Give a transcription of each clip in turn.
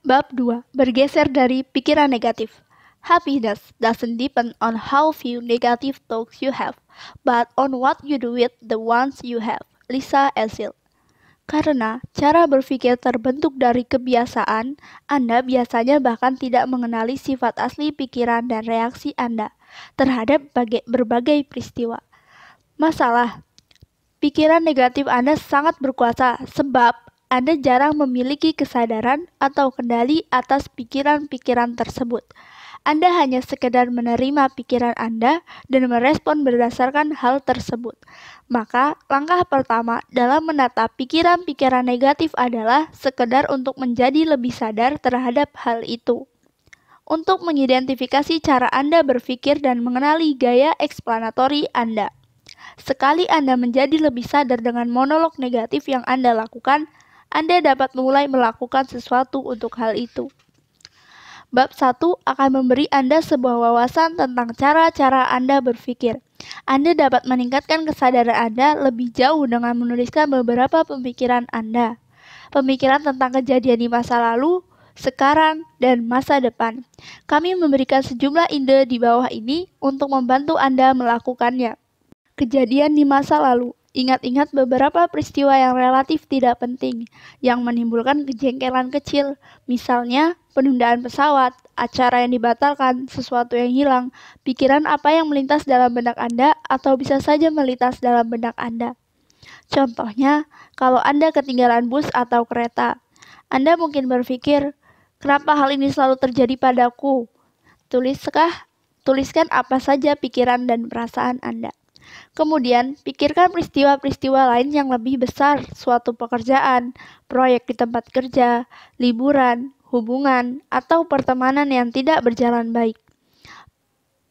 Bab 2. Bergeser dari pikiran negatif. Happiness doesn't depend on how few negative thoughts you have, but on what you do with the ones you have. Lisa Esil karena cara berpikir terbentuk dari kebiasaan, Anda biasanya bahkan tidak mengenali sifat asli pikiran dan reaksi Anda terhadap berbagai peristiwa. Masalah pikiran negatif Anda sangat berkuasa sebab anda jarang memiliki kesadaran atau kendali atas pikiran-pikiran tersebut. Anda hanya sekedar menerima pikiran Anda dan merespon berdasarkan hal tersebut. Maka, langkah pertama dalam menata pikiran-pikiran negatif adalah sekedar untuk menjadi lebih sadar terhadap hal itu. Untuk mengidentifikasi cara Anda berpikir dan mengenali gaya eksplanatori Anda. Sekali Anda menjadi lebih sadar dengan monolog negatif yang Anda lakukan, anda dapat mulai melakukan sesuatu untuk hal itu. Bab 1 akan memberi Anda sebuah wawasan tentang cara-cara Anda berpikir. Anda dapat meningkatkan kesadaran Anda lebih jauh dengan menuliskan beberapa pemikiran Anda. Pemikiran tentang kejadian di masa lalu, sekarang, dan masa depan. Kami memberikan sejumlah ide di bawah ini untuk membantu Anda melakukannya. Kejadian di masa lalu Ingat-ingat beberapa peristiwa yang relatif tidak penting yang menimbulkan kejengkelan kecil, misalnya penundaan pesawat, acara yang dibatalkan, sesuatu yang hilang, pikiran apa yang melintas dalam benak Anda, atau bisa saja melintas dalam benak Anda. Contohnya, kalau Anda ketinggalan bus atau kereta, Anda mungkin berpikir, "Kenapa hal ini selalu terjadi padaku?" Tuliskah tuliskan apa saja pikiran dan perasaan Anda. Kemudian, pikirkan peristiwa-peristiwa lain yang lebih besar, suatu pekerjaan, proyek di tempat kerja, liburan, hubungan, atau pertemanan yang tidak berjalan baik.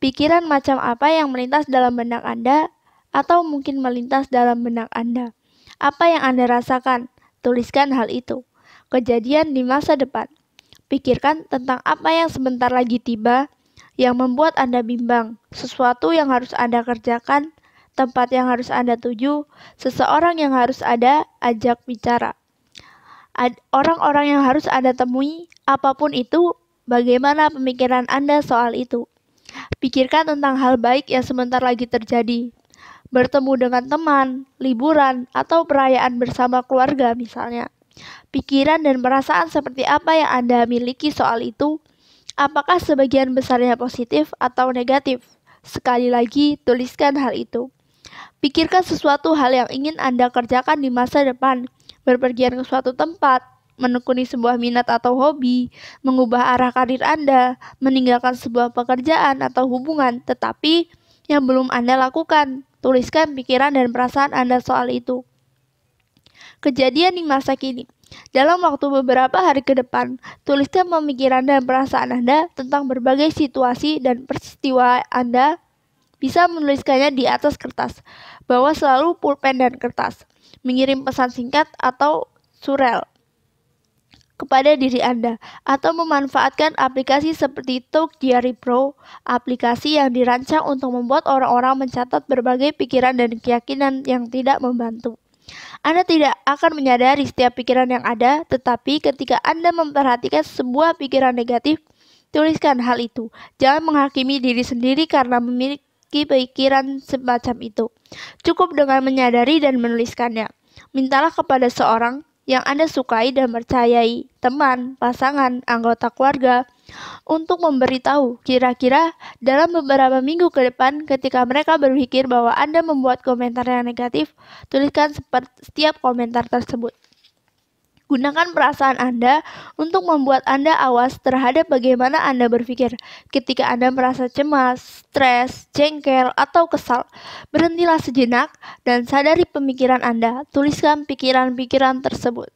Pikiran macam apa yang melintas dalam benak Anda, atau mungkin melintas dalam benak Anda? Apa yang Anda rasakan? Tuliskan hal itu. Kejadian di masa depan. Pikirkan tentang apa yang sebentar lagi tiba, yang membuat Anda bimbang, sesuatu yang harus Anda kerjakan, tempat yang harus Anda tuju, seseorang yang harus Anda ajak bicara. Orang-orang yang harus Anda temui, apapun itu, bagaimana pemikiran Anda soal itu. Pikirkan tentang hal baik yang sebentar lagi terjadi. Bertemu dengan teman, liburan, atau perayaan bersama keluarga misalnya. Pikiran dan perasaan seperti apa yang Anda miliki soal itu, apakah sebagian besarnya positif atau negatif? Sekali lagi, tuliskan hal itu. Pikirkan sesuatu hal yang ingin Anda kerjakan di masa depan, berpergian ke suatu tempat, menekuni sebuah minat atau hobi, mengubah arah karir Anda, meninggalkan sebuah pekerjaan atau hubungan, tetapi yang belum Anda lakukan. Tuliskan pikiran dan perasaan Anda soal itu. Kejadian di masa kini. Dalam waktu beberapa hari ke depan, tuliskan pemikiran dan perasaan Anda tentang berbagai situasi dan peristiwa Anda bisa menuliskannya di atas kertas. Bawa selalu pulpen dan kertas. Mengirim pesan singkat atau surel kepada diri Anda atau memanfaatkan aplikasi seperti Talk Diary Pro, aplikasi yang dirancang untuk membuat orang-orang mencatat berbagai pikiran dan keyakinan yang tidak membantu. Anda tidak akan menyadari setiap pikiran yang ada, tetapi ketika Anda memperhatikan sebuah pikiran negatif, tuliskan hal itu. Jangan menghakimi diri sendiri karena memiliki pikiran semacam itu. Cukup dengan menyadari dan menuliskannya. Mintalah kepada seorang yang Anda sukai dan percayai, teman, pasangan, anggota keluarga, untuk memberitahu kira-kira dalam beberapa minggu ke depan ketika mereka berpikir bahwa Anda membuat komentar yang negatif, tuliskan setiap komentar tersebut. Gunakan perasaan Anda untuk membuat Anda awas terhadap bagaimana Anda berpikir. Ketika Anda merasa cemas, stres, jengkel, atau kesal, berhentilah sejenak dan sadari pemikiran Anda. Tuliskan pikiran-pikiran tersebut.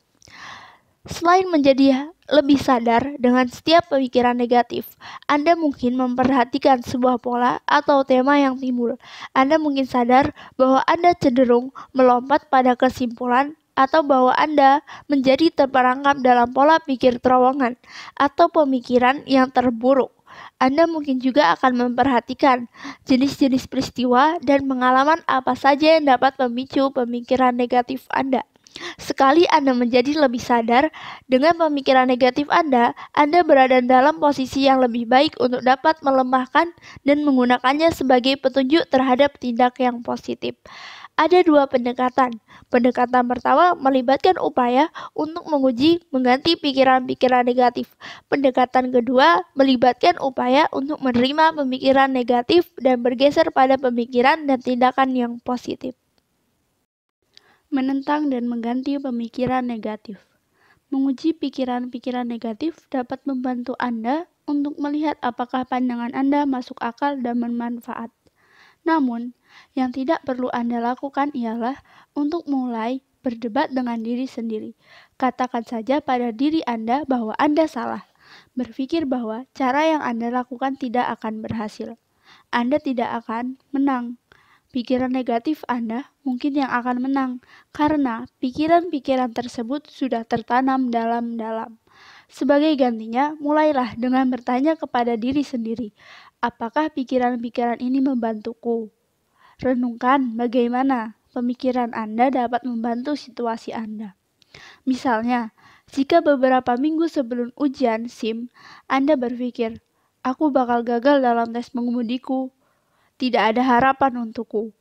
Selain menjadi lebih sadar dengan setiap pemikiran negatif, Anda mungkin memperhatikan sebuah pola atau tema yang timbul. Anda mungkin sadar bahwa Anda cenderung melompat pada kesimpulan atau bahwa Anda menjadi terperangkap dalam pola pikir terowongan atau pemikiran yang terburuk. Anda mungkin juga akan memperhatikan jenis-jenis peristiwa dan pengalaman apa saja yang dapat memicu pemikiran negatif Anda. Sekali Anda menjadi lebih sadar dengan pemikiran negatif Anda, Anda berada dalam posisi yang lebih baik untuk dapat melemahkan dan menggunakannya sebagai petunjuk terhadap tindak yang positif. Ada dua pendekatan. Pendekatan pertama melibatkan upaya untuk menguji mengganti pikiran-pikiran negatif. Pendekatan kedua melibatkan upaya untuk menerima pemikiran negatif dan bergeser pada pemikiran dan tindakan yang positif. Menentang dan mengganti pemikiran negatif. Menguji pikiran-pikiran negatif dapat membantu Anda untuk melihat apakah pandangan Anda masuk akal dan bermanfaat. Namun, yang tidak perlu Anda lakukan ialah untuk mulai berdebat dengan diri sendiri. Katakan saja pada diri Anda bahwa Anda salah. Berpikir bahwa cara yang Anda lakukan tidak akan berhasil. Anda tidak akan menang. Pikiran negatif Anda mungkin yang akan menang, karena pikiran-pikiran tersebut sudah tertanam dalam-dalam. Sebagai gantinya, mulailah dengan bertanya kepada diri sendiri, apakah pikiran-pikiran ini membantuku? Renungkan bagaimana pemikiran Anda dapat membantu situasi Anda. Misalnya, jika beberapa minggu sebelum ujian SIM, Anda berpikir, aku bakal gagal dalam tes mengemudiku. Tidak ada harapan untukku.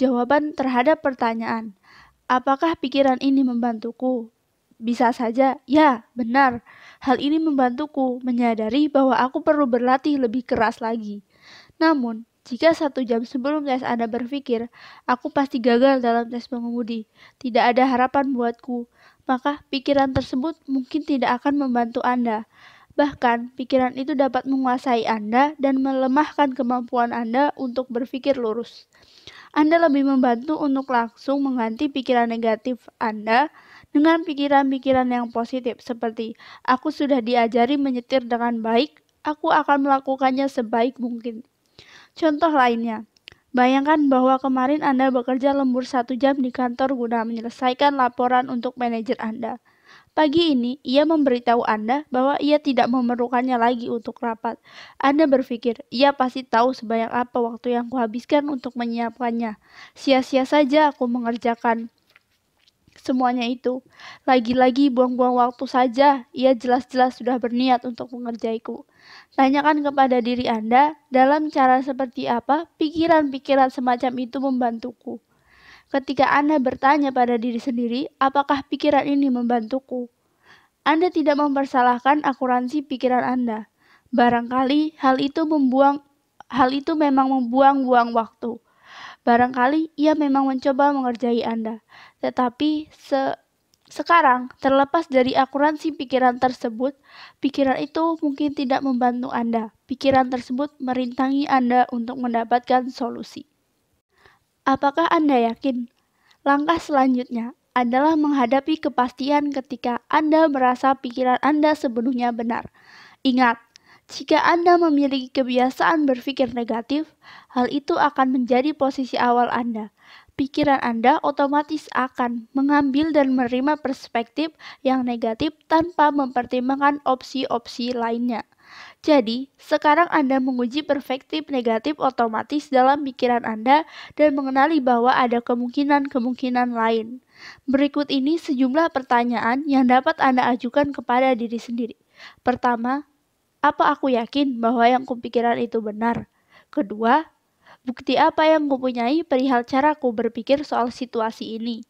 Jawaban terhadap pertanyaan, apakah pikiran ini membantuku? Bisa saja, ya, benar. Hal ini membantuku menyadari bahwa aku perlu berlatih lebih keras lagi. Namun, jika satu jam sebelum tes Anda berpikir, aku pasti gagal dalam tes mengemudi, tidak ada harapan buatku, maka pikiran tersebut mungkin tidak akan membantu Anda. Bahkan, pikiran itu dapat menguasai Anda dan melemahkan kemampuan Anda untuk berpikir lurus. Anda lebih membantu untuk langsung mengganti pikiran negatif Anda dengan pikiran-pikiran yang positif, seperti "aku sudah diajari menyetir dengan baik, aku akan melakukannya sebaik mungkin." Contoh lainnya, bayangkan bahwa kemarin Anda bekerja lembur satu jam di kantor guna menyelesaikan laporan untuk manajer Anda. Pagi ini, ia memberitahu Anda bahwa ia tidak memerlukannya lagi untuk rapat. Anda berpikir, ia pasti tahu sebanyak apa waktu yang kuhabiskan untuk menyiapkannya. Sia-sia saja aku mengerjakan semuanya itu. Lagi-lagi buang-buang waktu saja, ia jelas-jelas sudah berniat untuk mengerjaiku. Tanyakan kepada diri Anda, dalam cara seperti apa pikiran-pikiran semacam itu membantuku. Ketika Anda bertanya pada diri sendiri, apakah pikiran ini membantuku? Anda tidak mempersalahkan akuransi pikiran Anda. Barangkali hal itu membuang hal itu memang membuang-buang waktu. Barangkali ia memang mencoba mengerjai Anda, tetapi se sekarang, terlepas dari akuransi pikiran tersebut, pikiran itu mungkin tidak membantu Anda. Pikiran tersebut merintangi Anda untuk mendapatkan solusi. Apakah Anda yakin? Langkah selanjutnya adalah menghadapi kepastian ketika Anda merasa pikiran Anda sepenuhnya benar. Ingat, jika Anda memiliki kebiasaan berpikir negatif, hal itu akan menjadi posisi awal Anda. Pikiran Anda otomatis akan mengambil dan menerima perspektif yang negatif tanpa mempertimbangkan opsi-opsi lainnya. Jadi, sekarang Anda menguji perspektif negatif otomatis dalam pikiran Anda dan mengenali bahwa ada kemungkinan-kemungkinan lain. Berikut ini sejumlah pertanyaan yang dapat Anda ajukan kepada diri sendiri. Pertama, apa aku yakin bahwa yang kupikiran itu benar? Kedua, bukti apa yang kupunyai perihal caraku berpikir soal situasi ini?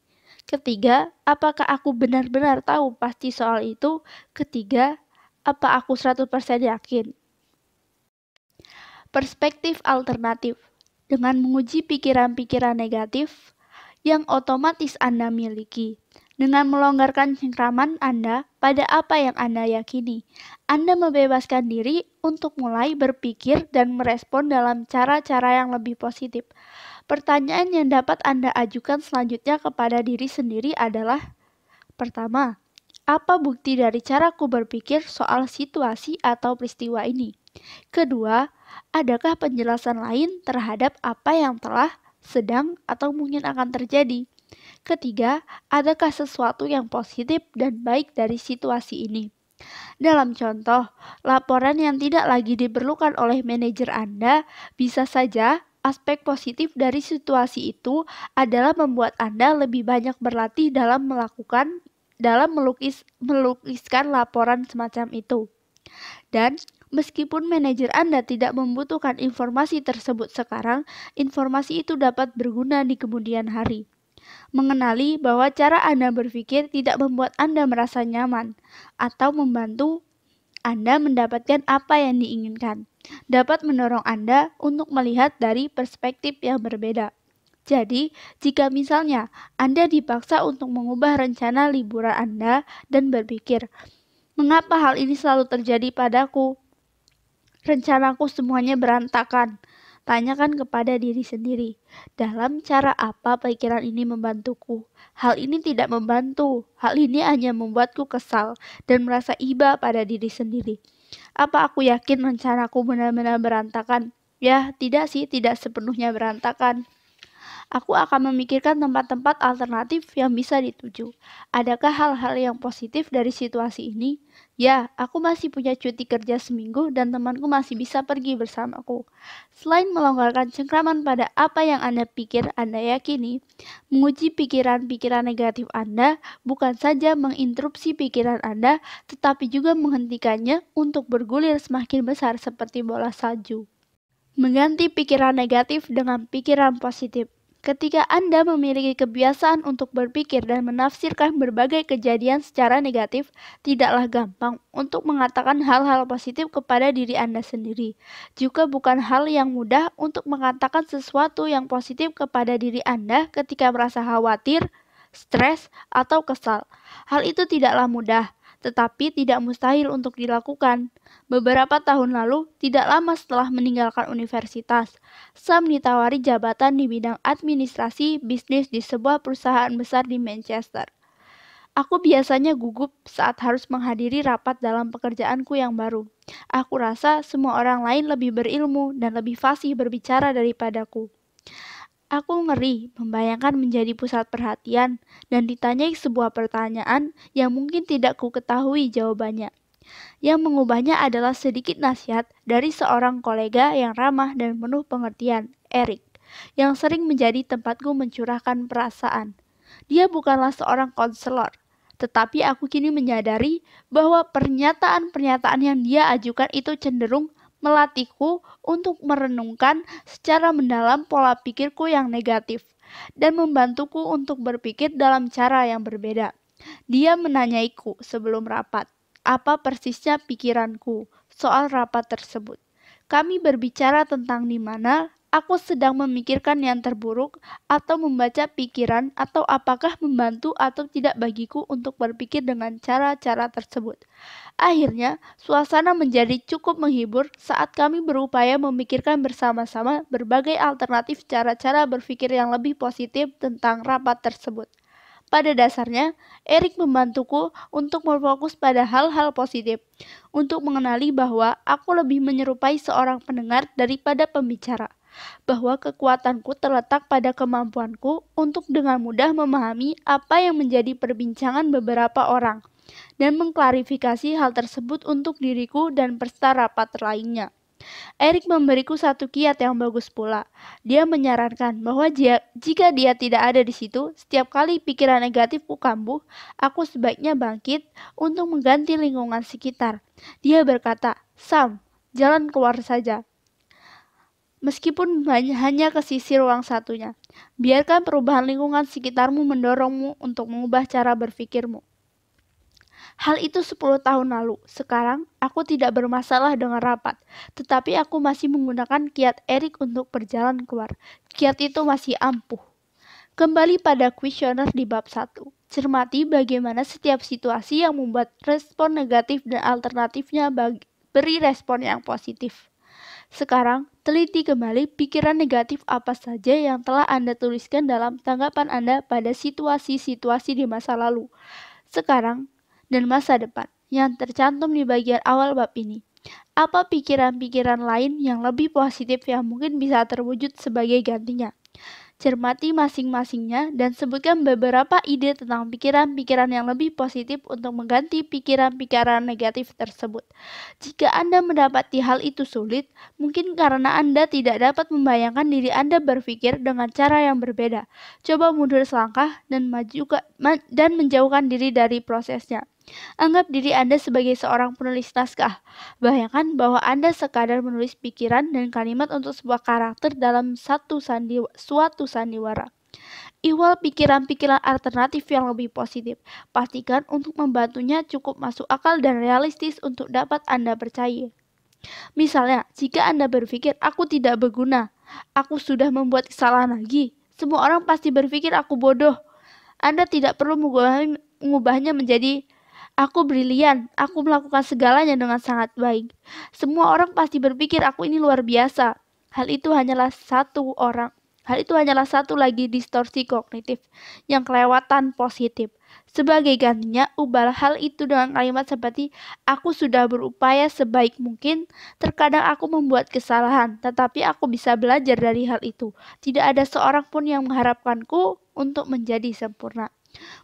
Ketiga, apakah aku benar-benar tahu pasti soal itu? Ketiga, apa aku 100% yakin? Perspektif alternatif dengan menguji pikiran-pikiran negatif yang otomatis Anda miliki dengan melonggarkan cengkraman Anda pada apa yang Anda yakini, Anda membebaskan diri untuk mulai berpikir dan merespon dalam cara-cara yang lebih positif. Pertanyaan yang dapat Anda ajukan selanjutnya kepada diri sendiri adalah: pertama, apa bukti dari caraku berpikir soal situasi atau peristiwa ini? Kedua, adakah penjelasan lain terhadap apa yang telah, sedang, atau mungkin akan terjadi? Ketiga, adakah sesuatu yang positif dan baik dari situasi ini? Dalam contoh, laporan yang tidak lagi diperlukan oleh manajer Anda bisa saja aspek positif dari situasi itu adalah membuat Anda lebih banyak berlatih dalam melakukan dalam melukis melukiskan laporan semacam itu. Dan meskipun manajer Anda tidak membutuhkan informasi tersebut sekarang, informasi itu dapat berguna di kemudian hari. Mengenali bahwa cara Anda berpikir tidak membuat Anda merasa nyaman atau membantu Anda mendapatkan apa yang diinginkan, dapat mendorong Anda untuk melihat dari perspektif yang berbeda. Jadi, jika misalnya Anda dipaksa untuk mengubah rencana liburan Anda dan berpikir, "Mengapa hal ini selalu terjadi padaku? Rencanaku semuanya berantakan." Tanyakan kepada diri sendiri, dalam cara apa pikiran ini membantuku? Hal ini tidak membantu. Hal ini hanya membuatku kesal dan merasa iba pada diri sendiri. Apa aku yakin rencanaku benar-benar berantakan? Ya, tidak sih, tidak sepenuhnya berantakan. Aku akan memikirkan tempat-tempat alternatif yang bisa dituju. Adakah hal-hal yang positif dari situasi ini? Ya, aku masih punya cuti kerja seminggu dan temanku masih bisa pergi bersamaku. Selain melonggarkan cengkraman pada apa yang Anda pikir Anda yakini, menguji pikiran-pikiran negatif Anda bukan saja menginterupsi pikiran Anda, tetapi juga menghentikannya untuk bergulir semakin besar seperti bola salju. Mengganti pikiran negatif dengan pikiran positif. Ketika Anda memiliki kebiasaan untuk berpikir dan menafsirkan berbagai kejadian secara negatif, tidaklah gampang untuk mengatakan hal-hal positif kepada diri Anda sendiri. Juga bukan hal yang mudah untuk mengatakan sesuatu yang positif kepada diri Anda ketika merasa khawatir, stres, atau kesal. Hal itu tidaklah mudah, tetapi tidak mustahil untuk dilakukan. Beberapa tahun lalu, tidak lama setelah meninggalkan universitas, Sam ditawari jabatan di bidang administrasi bisnis di sebuah perusahaan besar di Manchester. Aku biasanya gugup saat harus menghadiri rapat dalam pekerjaanku yang baru. Aku rasa semua orang lain lebih berilmu dan lebih fasih berbicara daripadaku. Aku ngeri membayangkan menjadi pusat perhatian dan ditanyai sebuah pertanyaan yang mungkin tidak ku ketahui jawabannya. Yang mengubahnya adalah sedikit nasihat dari seorang kolega yang ramah dan penuh pengertian, Eric, yang sering menjadi tempatku mencurahkan perasaan. Dia bukanlah seorang konselor, tetapi aku kini menyadari bahwa pernyataan-pernyataan yang dia ajukan itu cenderung melatihku untuk merenungkan secara mendalam pola pikirku yang negatif dan membantuku untuk berpikir dalam cara yang berbeda. Dia menanyaiku sebelum rapat, apa persisnya pikiranku soal rapat tersebut. Kami berbicara tentang di mana aku sedang memikirkan yang terburuk atau membaca pikiran atau apakah membantu atau tidak bagiku untuk berpikir dengan cara-cara tersebut. Akhirnya, suasana menjadi cukup menghibur saat kami berupaya memikirkan bersama-sama berbagai alternatif cara-cara berpikir yang lebih positif tentang rapat tersebut. Pada dasarnya, Erik membantuku untuk berfokus pada hal-hal positif, untuk mengenali bahwa aku lebih menyerupai seorang pendengar daripada pembicara bahwa kekuatanku terletak pada kemampuanku untuk dengan mudah memahami apa yang menjadi perbincangan beberapa orang dan mengklarifikasi hal tersebut untuk diriku dan peserta rapat lainnya. Erik memberiku satu kiat yang bagus pula. Dia menyarankan bahwa jika dia tidak ada di situ, setiap kali pikiran negatifku kambuh, aku sebaiknya bangkit untuk mengganti lingkungan sekitar. Dia berkata, Sam, jalan keluar saja meskipun hanya ke sisi ruang satunya. Biarkan perubahan lingkungan sekitarmu mendorongmu untuk mengubah cara berpikirmu. Hal itu 10 tahun lalu. Sekarang, aku tidak bermasalah dengan rapat, tetapi aku masih menggunakan kiat Erik untuk berjalan keluar. Kiat itu masih ampuh. Kembali pada kuesioner di bab 1. Cermati bagaimana setiap situasi yang membuat respon negatif dan alternatifnya bagi, beri respon yang positif. Sekarang, teliti kembali pikiran negatif apa saja yang telah Anda tuliskan dalam tanggapan Anda pada situasi-situasi di masa lalu, sekarang, dan masa depan yang tercantum di bagian awal bab ini. Apa pikiran-pikiran lain yang lebih positif yang mungkin bisa terwujud sebagai gantinya? cermati masing-masingnya, dan sebutkan beberapa ide tentang pikiran-pikiran yang lebih positif untuk mengganti pikiran-pikiran negatif tersebut. Jika Anda mendapati hal itu sulit, mungkin karena Anda tidak dapat membayangkan diri Anda berpikir dengan cara yang berbeda. Coba mundur selangkah dan maju ke, dan menjauhkan diri dari prosesnya. Anggap diri Anda sebagai seorang penulis naskah. Bayangkan bahwa Anda sekadar menulis pikiran dan kalimat untuk sebuah karakter dalam satu sandi, suatu sandiwara. Iwal pikiran-pikiran alternatif yang lebih positif. Pastikan untuk membantunya cukup masuk akal dan realistis untuk dapat Anda percaya. Misalnya, jika Anda berpikir aku tidak berguna, aku sudah membuat kesalahan lagi, semua orang pasti berpikir aku bodoh. Anda tidak perlu mengubahnya menjadi Aku brilian, aku melakukan segalanya dengan sangat baik. Semua orang pasti berpikir aku ini luar biasa. Hal itu hanyalah satu orang. Hal itu hanyalah satu lagi distorsi kognitif yang kelewatan positif. Sebagai gantinya, ubahlah hal itu dengan kalimat seperti aku sudah berupaya sebaik mungkin, terkadang aku membuat kesalahan, tetapi aku bisa belajar dari hal itu. Tidak ada seorang pun yang mengharapkanku untuk menjadi sempurna.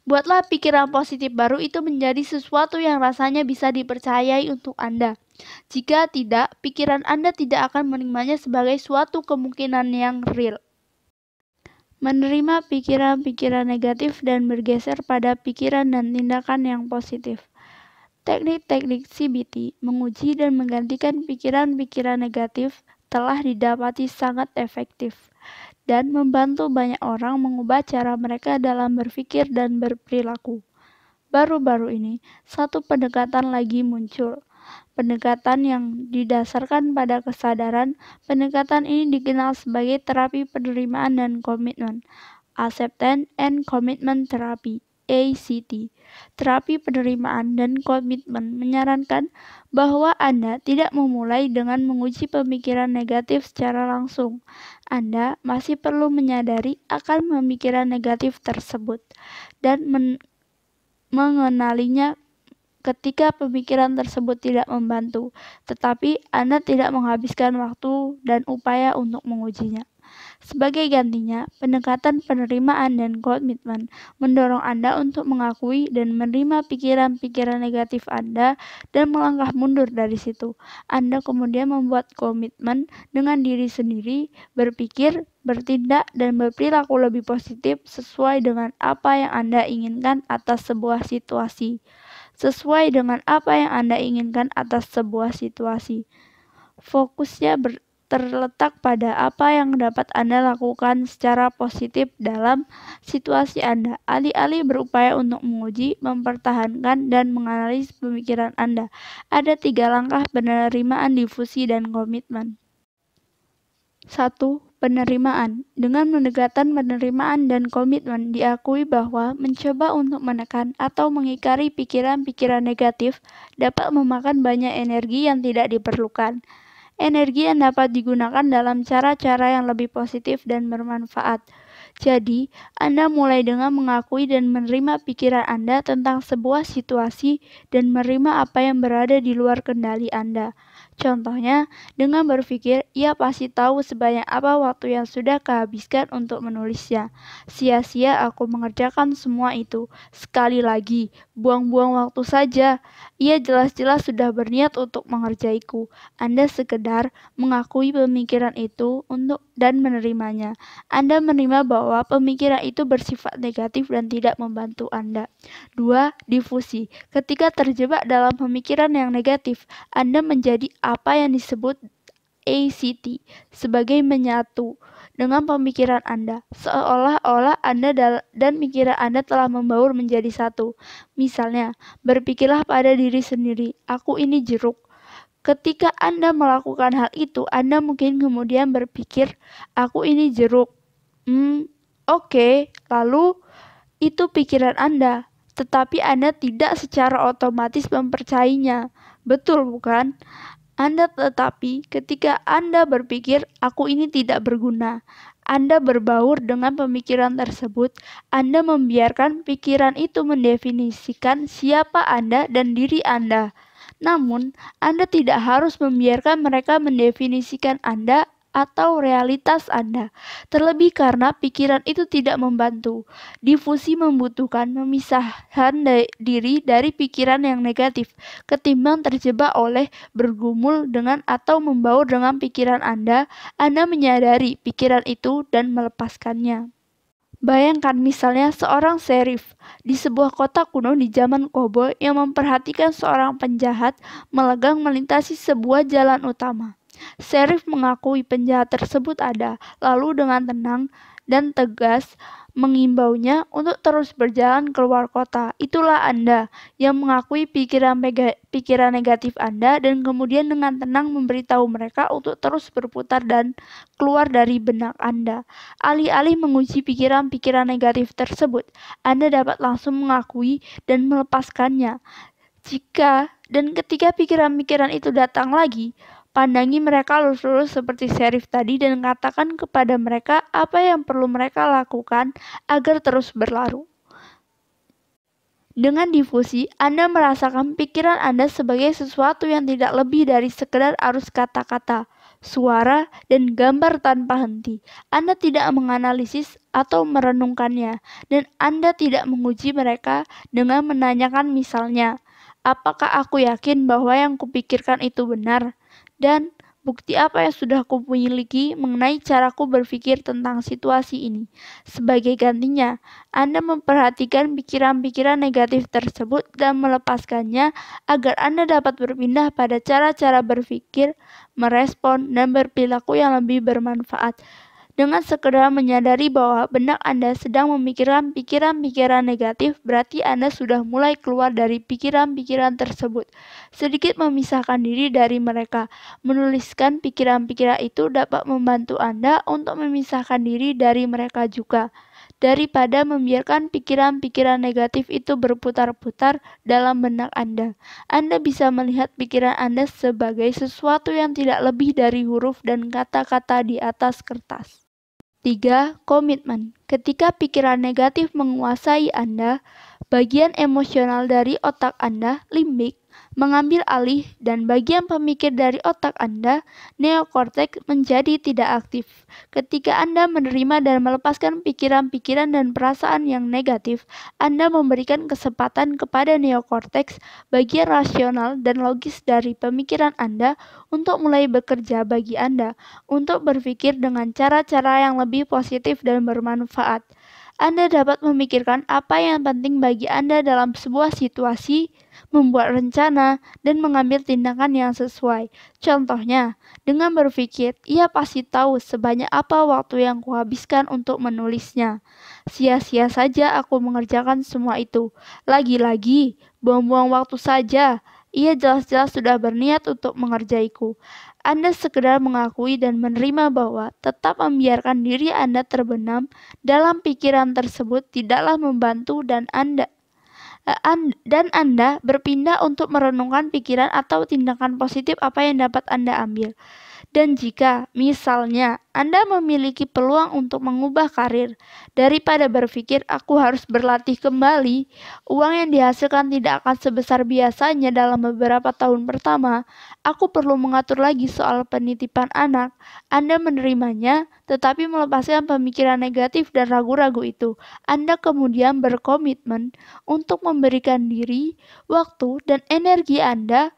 Buatlah pikiran positif baru itu menjadi sesuatu yang rasanya bisa dipercayai untuk Anda. Jika tidak, pikiran Anda tidak akan menerimanya sebagai suatu kemungkinan yang real. Menerima pikiran-pikiran negatif dan bergeser pada pikiran dan tindakan yang positif. Teknik-teknik CBT menguji dan menggantikan pikiran-pikiran negatif telah didapati sangat efektif dan membantu banyak orang mengubah cara mereka dalam berpikir dan berperilaku. Baru-baru ini, satu pendekatan lagi muncul. Pendekatan yang didasarkan pada kesadaran, pendekatan ini dikenal sebagai terapi penerimaan dan komitmen, acceptance and commitment therapy. ACT, terapi penerimaan dan komitmen menyarankan bahwa Anda tidak memulai dengan menguji pemikiran negatif secara langsung. Anda masih perlu menyadari akan pemikiran negatif tersebut dan men mengenalinya ketika pemikiran tersebut tidak membantu, tetapi Anda tidak menghabiskan waktu dan upaya untuk mengujinya. Sebagai gantinya, pendekatan penerimaan dan komitmen mendorong Anda untuk mengakui dan menerima pikiran-pikiran negatif Anda dan melangkah mundur dari situ. Anda kemudian membuat komitmen dengan diri sendiri, berpikir, bertindak, dan berperilaku lebih positif sesuai dengan apa yang Anda inginkan atas sebuah situasi. Sesuai dengan apa yang Anda inginkan atas sebuah situasi. Fokusnya ber terletak pada apa yang dapat Anda lakukan secara positif dalam situasi Anda. Alih-alih berupaya untuk menguji, mempertahankan, dan menganalisis pemikiran Anda, ada tiga langkah penerimaan difusi dan komitmen. 1. Penerimaan Dengan mendekatan penerimaan dan komitmen diakui bahwa mencoba untuk menekan atau mengikari pikiran-pikiran negatif dapat memakan banyak energi yang tidak diperlukan energi yang dapat digunakan dalam cara-cara yang lebih positif dan bermanfaat. Jadi, Anda mulai dengan mengakui dan menerima pikiran Anda tentang sebuah situasi dan menerima apa yang berada di luar kendali Anda. Contohnya, dengan berpikir, ia pasti tahu sebanyak apa waktu yang sudah kehabiskan untuk menulisnya. Sia-sia aku mengerjakan semua itu. Sekali lagi, buang-buang waktu saja. Ia jelas-jelas sudah berniat untuk mengerjaiku. Anda sekedar mengakui pemikiran itu untuk dan menerimanya. Anda menerima bahwa pemikiran itu bersifat negatif dan tidak membantu Anda. 2. Difusi. Ketika terjebak dalam pemikiran yang negatif, Anda menjadi apa yang disebut ACT sebagai menyatu dengan pemikiran Anda, seolah-olah Anda dan pikiran Anda telah membaur menjadi satu. Misalnya, berpikirlah pada diri sendiri, aku ini jeruk. Ketika Anda melakukan hal itu, Anda mungkin kemudian berpikir, aku ini jeruk. Hmm, oke, okay. lalu itu pikiran Anda, tetapi Anda tidak secara otomatis mempercayainya. Betul, bukan? Anda tetapi ketika Anda berpikir aku ini tidak berguna, Anda berbaur dengan pemikiran tersebut, Anda membiarkan pikiran itu mendefinisikan siapa Anda dan diri Anda. Namun, Anda tidak harus membiarkan mereka mendefinisikan Anda atau realitas Anda, terlebih karena pikiran itu tidak membantu. Difusi membutuhkan memisahkan diri dari pikiran yang negatif, ketimbang terjebak oleh bergumul dengan atau membaur dengan pikiran Anda. Anda menyadari pikiran itu dan melepaskannya. Bayangkan misalnya seorang serif di sebuah kota kuno di zaman Kobo yang memperhatikan seorang penjahat melegang melintasi sebuah jalan utama. Serif mengakui penjahat tersebut ada, lalu dengan tenang dan tegas mengimbaunya untuk terus berjalan keluar kota. Itulah Anda yang mengakui pikiran, mega, pikiran negatif Anda dan kemudian dengan tenang memberitahu mereka untuk terus berputar dan keluar dari benak Anda. Alih-alih menguji pikiran-pikiran negatif tersebut, Anda dapat langsung mengakui dan melepaskannya. Jika dan ketika pikiran-pikiran itu datang lagi, Pandangi mereka lurus-lurus seperti serif tadi dan katakan kepada mereka apa yang perlu mereka lakukan agar terus berlaru. Dengan difusi, Anda merasakan pikiran Anda sebagai sesuatu yang tidak lebih dari sekedar arus kata-kata, suara, dan gambar tanpa henti. Anda tidak menganalisis atau merenungkannya, dan Anda tidak menguji mereka dengan menanyakan misalnya, apakah aku yakin bahwa yang kupikirkan itu benar? dan bukti apa yang sudah aku miliki mengenai caraku berpikir tentang situasi ini. Sebagai gantinya, Anda memperhatikan pikiran-pikiran negatif tersebut dan melepaskannya agar Anda dapat berpindah pada cara-cara berpikir, merespon, dan berperilaku yang lebih bermanfaat. Dengan sekedar menyadari bahwa benak Anda sedang memikirkan pikiran-pikiran negatif, berarti Anda sudah mulai keluar dari pikiran-pikiran tersebut. Sedikit memisahkan diri dari mereka. Menuliskan pikiran-pikiran itu dapat membantu Anda untuk memisahkan diri dari mereka juga daripada membiarkan pikiran-pikiran negatif itu berputar-putar dalam benak Anda. Anda bisa melihat pikiran Anda sebagai sesuatu yang tidak lebih dari huruf dan kata-kata di atas kertas. 3. Komitmen. Ketika pikiran negatif menguasai Anda, bagian emosional dari otak Anda, limbik, mengambil alih dan bagian pemikir dari otak Anda, neokorteks, menjadi tidak aktif. Ketika Anda menerima dan melepaskan pikiran-pikiran dan perasaan yang negatif, Anda memberikan kesempatan kepada neokorteks, bagian rasional dan logis dari pemikiran Anda, untuk mulai bekerja bagi Anda, untuk berpikir dengan cara-cara yang lebih positif dan bermanfaat. Anda dapat memikirkan apa yang penting bagi Anda dalam sebuah situasi, membuat rencana, dan mengambil tindakan yang sesuai. Contohnya, dengan berpikir, ia pasti tahu sebanyak apa waktu yang kuhabiskan untuk menulisnya. Sia-sia saja aku mengerjakan semua itu. Lagi-lagi, buang-buang waktu saja. Ia jelas-jelas sudah berniat untuk mengerjaiku. Anda sekedar mengakui dan menerima bahwa tetap membiarkan diri Anda terbenam dalam pikiran tersebut tidaklah membantu dan Anda eh, dan Anda berpindah untuk merenungkan pikiran atau tindakan positif apa yang dapat Anda ambil. Dan jika misalnya Anda memiliki peluang untuk mengubah karir, daripada berpikir aku harus berlatih kembali, uang yang dihasilkan tidak akan sebesar biasanya dalam beberapa tahun pertama, aku perlu mengatur lagi soal penitipan anak. Anda menerimanya, tetapi melepaskan pemikiran negatif dan ragu-ragu itu. Anda kemudian berkomitmen untuk memberikan diri, waktu, dan energi Anda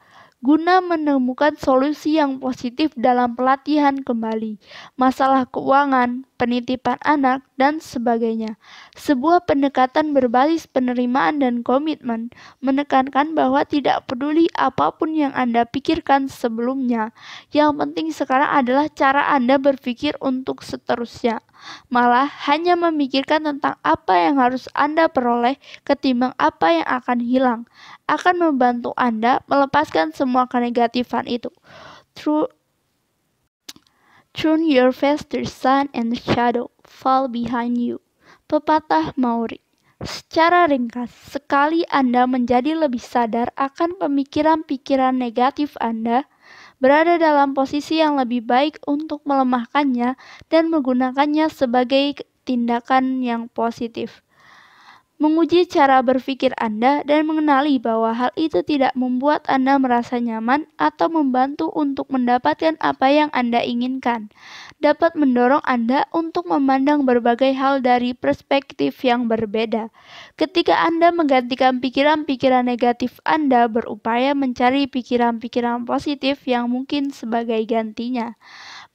guna menemukan solusi yang positif dalam pelatihan kembali masalah keuangan, penitipan anak, dan sebagainya. Sebuah pendekatan berbasis penerimaan dan komitmen menekankan bahwa tidak peduli apapun yang Anda pikirkan sebelumnya, yang penting sekarang adalah cara Anda berpikir untuk seterusnya. Malah hanya memikirkan tentang apa yang harus Anda peroleh ketimbang apa yang akan hilang, akan membantu Anda melepaskan semua kenegatifan itu. True. Turn your face to sun and shadow fall behind you. Pepatah Maori. Secara ringkas, sekali Anda menjadi lebih sadar akan pemikiran-pikiran negatif Anda, berada dalam posisi yang lebih baik untuk melemahkannya dan menggunakannya sebagai tindakan yang positif menguji cara berpikir Anda dan mengenali bahwa hal itu tidak membuat Anda merasa nyaman atau membantu untuk mendapatkan apa yang Anda inginkan, dapat mendorong Anda untuk memandang berbagai hal dari perspektif yang berbeda. Ketika Anda menggantikan pikiran-pikiran negatif Anda, berupaya mencari pikiran-pikiran positif yang mungkin sebagai gantinya.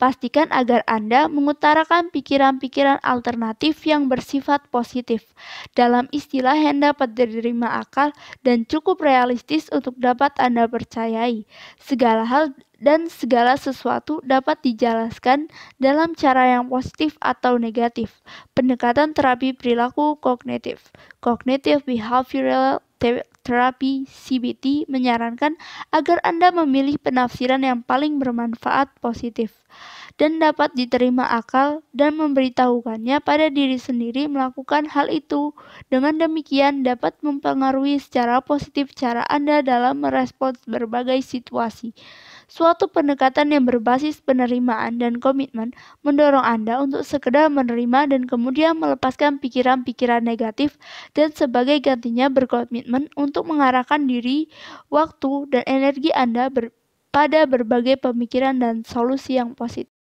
Pastikan agar Anda mengutarakan pikiran-pikiran alternatif yang bersifat positif dalam istilah yang dapat diterima akal dan cukup realistis untuk dapat Anda percayai. Segala hal dan segala sesuatu dapat dijelaskan dalam cara yang positif atau negatif. Pendekatan terapi perilaku kognitif, kognitif behavioral terapi CBT menyarankan agar Anda memilih penafsiran yang paling bermanfaat positif dan dapat diterima akal dan memberitahukannya pada diri sendiri melakukan hal itu. Dengan demikian dapat mempengaruhi secara positif cara Anda dalam merespons berbagai situasi. Suatu pendekatan yang berbasis penerimaan dan komitmen mendorong Anda untuk sekedar menerima dan kemudian melepaskan pikiran-pikiran negatif dan sebagai gantinya berkomitmen untuk mengarahkan diri, waktu, dan energi Anda ber pada berbagai pemikiran dan solusi yang positif.